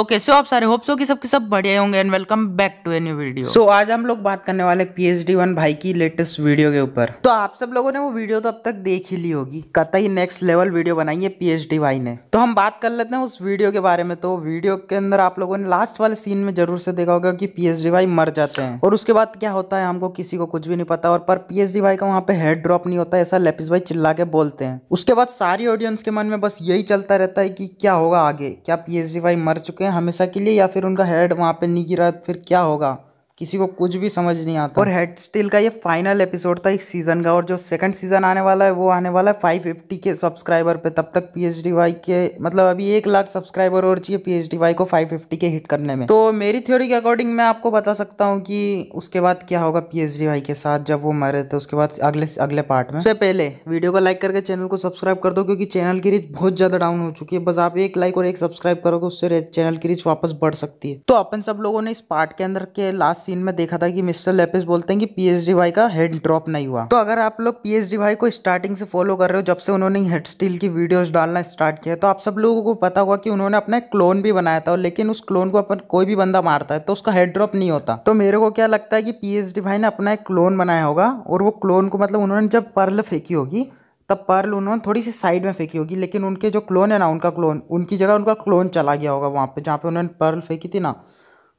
तो कैसे हो आप सारे होप्स हो कि सब के सब बढ़िया होंगे and welcome back to a new video so आज हम लोग बात करने वाले पी एच डी वन भाई की लेटेस्ट वीडियो के ऊपर तो आप सब लोगों ने वो वीडियो तो अब तक देख ही ली होगी कतई नेक्स्ट लेवल वीडियो बनाई है पी एच डी भाई ने तो हम बात कर लेते हैं उस वीडियो के बारे में तो वीडियो के अंदर आप लोगों ने लास्ट वाले सीन में जरूर से देखा होगा की पी एच डी भाई मर जाते हैं और उसके बाद क्या होता है हमको किसी को कुछ भी नहीं पता और पर पी एच डी भाई का वहाँ पे हेड ड्रॉप नहीं होता ऐसा लेपिस भाई चिल्ला के बोलते हैं उसके बाद सारी ऑडियंस के मन में बस यही चलता रहता है कि क्या होगा आगे क्या पी एच डी भाई मर चुके हैं हमेशा के लिए या फिर उनका हेड वहाँ पे नहीं गिरा फिर क्या होगा किसी को कुछ भी समझ नहीं आता और हेड स्टिल का ये फाइनल एपिसोड था इस सीज़न का और जो सेकंड सीज़न आने वाला है वो आने वाला है फाइव फिफ्टी के सब्सक्राइबर पे तब तक पी एच डी वाई के मतलब अभी एक लाख सब्सक्राइबर और चाहिए पी एच डी वाई को फाइव फिफ्टी के हिट करने में तो मेरी थ्योरी के अकॉर्डिंग मैं आपको बता सकता हूँ कि उसके बाद क्या होगा पी एच डी वाई के साथ जब वो मरे थे तो उसके बाद अगले अगले पार्ट में उससे पहले वीडियो को लाइक करके चैनल को सब्सक्राइब कर दो क्योंकि चैनल की रीच बहुत ज़्यादा डाउन हो चुकी है बस आप एक लाइक और एक सब्सक्राइब करोगे उससे चैनल की रीच वापस बढ़ सकती है तो अपन सब लोगों ने इस पार्ट के अंदर के लास्ट सीन में देखा था कि मिस्टर लेपिस बोलते हैं कि पीएचडी भाई का हेड ड्रॉप नहीं हुआ तो अगर आप लोग पीएचडी भाई को स्टार्टिंग से फॉलो कर रहे हो जब से उन्होंने हेड स्टील की वीडियोस डालना स्टार्ट किया तो आप सब लोगों को पता होगा कि उन्होंने अपना क्लोन भी बनाया था लेकिन उस क्लोन को अपन कोई भी बंदा मारता है तो उसका हेड ड्रॉप नहीं होता तो मेरे को क्या लगता है कि पी भाई ने अपना एक क्लोन बनाया होगा और वो क्लोन को मतलब उन्होंने जब पर्ल फेंकी होगी तब पर्ल उन्होंने थोड़ी सी साइड में फेंकी होगी लेकिन उनके जो क्लोन है ना उनका क्लोन उनकी जगह उनका क्लोन चला गया होगा वहाँ पे जहाँ पे उन्होंने पर्ल फेंकी थी ना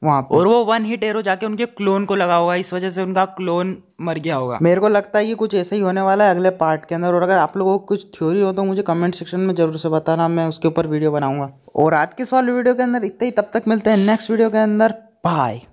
वहाँ और वो वन हिट एरो जाके उनके क्लोन को लगा होगा इस वजह से उनका क्लोन मर गया होगा मेरे को लगता है कि कुछ ऐसा ही होने वाला है अगले पार्ट के अंदर और अगर आप लोगों को कुछ थ्योरी हो तो मुझे कमेंट सेक्शन में जरूर से बताना मैं उसके ऊपर वीडियो बनाऊंगा और आज के सवाल वीडियो के अंदर इतना ही तब तक मिलते हैं नेक्स्ट वीडियो के अंदर बाय